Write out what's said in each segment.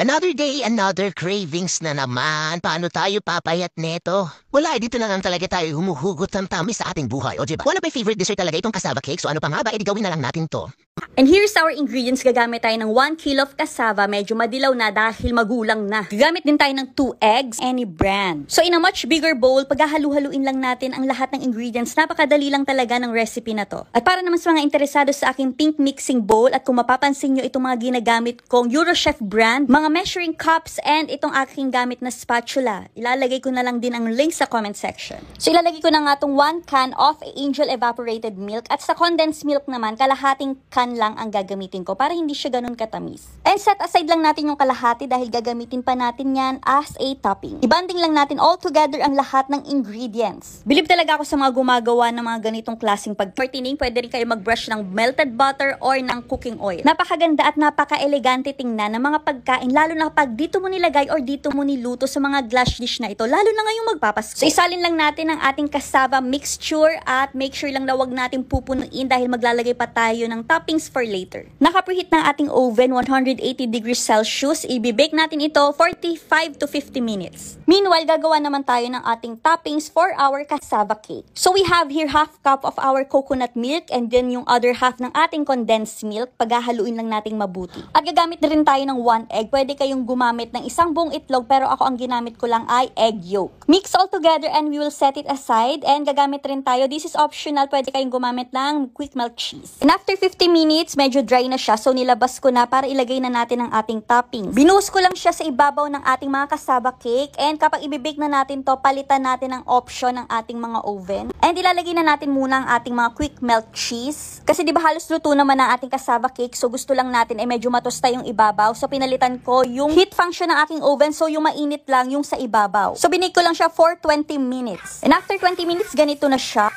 Another day, another cravings na naman. Paano tayo papayat neto? Wala, dito na lang talaga tayo humuhugot ng tamis sa ating buhay, o diba? One of my favorite dessert talaga itong cassava cake, so ano pa nga ba, edi gawin na lang natin to. And here's our ingredients. Gagamit tayo ng 1 kilo of cassava. Medyo madilaw na dahil magulang na. Gagamit din tayo ng 2 eggs, any brand. So in a much bigger bowl, paghahalu-haluin lang natin ang lahat ng ingredients. Napakadali lang talaga ng recipe na to. At para naman sa mga interesado sa aking pink mixing bowl at kung mapapansin nyo itong mga ginagamit kong Eurochef brand, mga measuring cups and itong aking gamit na spatula. Ilalagay ko na lang din ang link sa comment section. So ilalagay ko na nga itong 1 can of angel evaporated milk at sa condensed milk naman, kalahating can kalahatian lang ang gagamitin ko para hindi siya ganun katamis. And set aside lang natin yung kalahati dahil gagamitin pa natin yan as a topping. Ibanding lang natin all together ang lahat ng ingredients. Bilib talaga ako sa mga gumagawa ng mga ganitong klaseng pagpartining. Pwede rin kayo mag-brush ng melted butter or ng cooking oil. Napakaganda at napaka-elegante tingnan ng mga pagkain lalo na pag dito mo nilagay or dito mo niluto sa mga glass dish na ito lalo na ngayong magpapasko. So isalin lang natin ang ating cassava mixture at make sure lang na wag natin pupunuin dahil maglalagay pa tayo ng topping things for later. Nakapreheat ng ating oven 180 degrees Celsius. Ibibake natin ito 45 to 50 minutes. Meanwhile, gagawa naman tayo ng ating toppings for our cassava cake. So we have here half cup of our coconut milk and then yung other half ng ating condensed milk. Paghahaluin lang nating mabuti. At gagamit na rin tayo ng one egg. Pwede kayong gumamit ng isang buong itlog pero ako ang ginamit ko lang ay egg yolk. Mix all together and we will set it aside and gagamit rin tayo. This is optional. Pwede kayong gumamit ng quick melt cheese. And after 50 minutes, minutes, medyo dry na siya. So nilabas ko na para ilagay na natin ang ating toppings. Binuhos ko lang siya sa ibabaw ng ating mga kasaba cake. And kapag ibibake na natin to, palitan natin ang option ng ating mga oven. And ilalagay na natin muna ang ating mga quick melt cheese. Kasi di ba halos luto naman ang ating kasaba cake. So gusto lang natin ay eh, medyo matosta yung ibabaw. So pinalitan ko yung heat function ng aking oven. So yung mainit lang yung sa ibabaw. So binake ko lang siya for 20 minutes. And after 20 minutes, ganito na siya.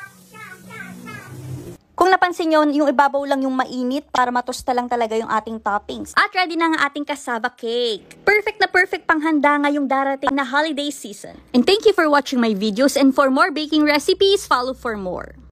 Kung napansin nyo, yung ibabaw lang yung mainit para matusta lang talaga yung ating toppings. At ready na ang ating cassava cake. Perfect na perfect panghanda ngayong darating na holiday season. And thank you for watching my videos and for more baking recipes, follow for more.